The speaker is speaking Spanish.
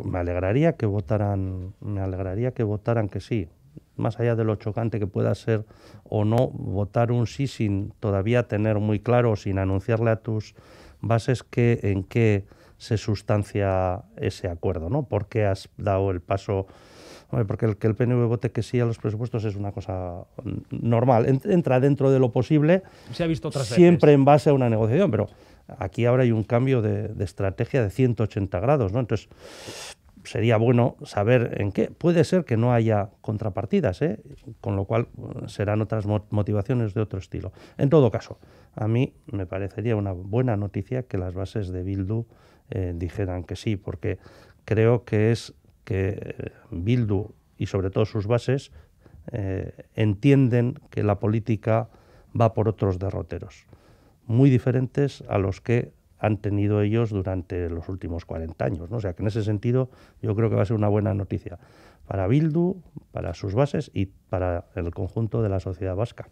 Pues me alegraría que votaran, me alegraría que votaran que sí. Más allá de lo chocante que pueda ser o no votar un sí sin todavía tener muy claro, sin anunciarle a tus bases que en qué se sustancia ese acuerdo, ¿no? ¿Por qué has dado el paso? Porque el que el PNV vote que sí a los presupuestos es una cosa normal. Entra dentro de lo posible. Se ha visto Siempre en base a una negociación, pero aquí ahora hay un cambio de, estrategia de 180 grados, ¿no? Entonces, sería bueno saber en qué. Puede ser que no haya contrapartidas, ¿eh? con lo cual serán otras motivaciones de otro estilo. En todo caso, a mí me parecería una buena noticia que las bases de Bildu eh, dijeran que sí, porque creo que es que eh, Bildu y sobre todo sus bases entienden que la política va por otros derroteros muy diferentes a los que han tenido ellos durante los últimos 40 años. ¿no? O sea que en ese sentido yo creo que va a ser una buena noticia para Bildu, para sus bases y para el conjunto de la sociedad vasca.